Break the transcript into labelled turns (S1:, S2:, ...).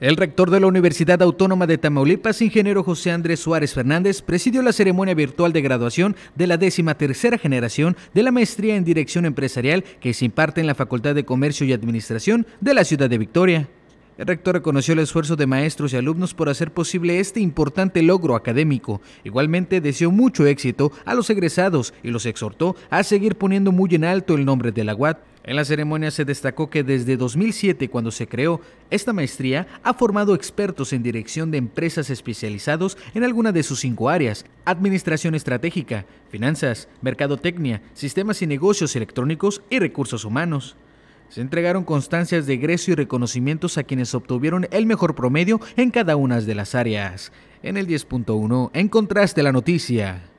S1: El rector de la Universidad Autónoma de Tamaulipas, ingeniero José Andrés Suárez Fernández, presidió la ceremonia virtual de graduación de la décima tercera generación de la maestría en Dirección Empresarial que se imparte en la Facultad de Comercio y Administración de la ciudad de Victoria. El rector reconoció el esfuerzo de maestros y alumnos por hacer posible este importante logro académico. Igualmente deseó mucho éxito a los egresados y los exhortó a seguir poniendo muy en alto el nombre de la UAT. En la ceremonia se destacó que desde 2007, cuando se creó, esta maestría ha formado expertos en dirección de empresas especializados en alguna de sus cinco áreas, administración estratégica, finanzas, mercadotecnia, sistemas y negocios electrónicos y recursos humanos. Se entregaron constancias de egreso y reconocimientos a quienes obtuvieron el mejor promedio en cada una de las áreas. En el 10.1 encontraste la noticia.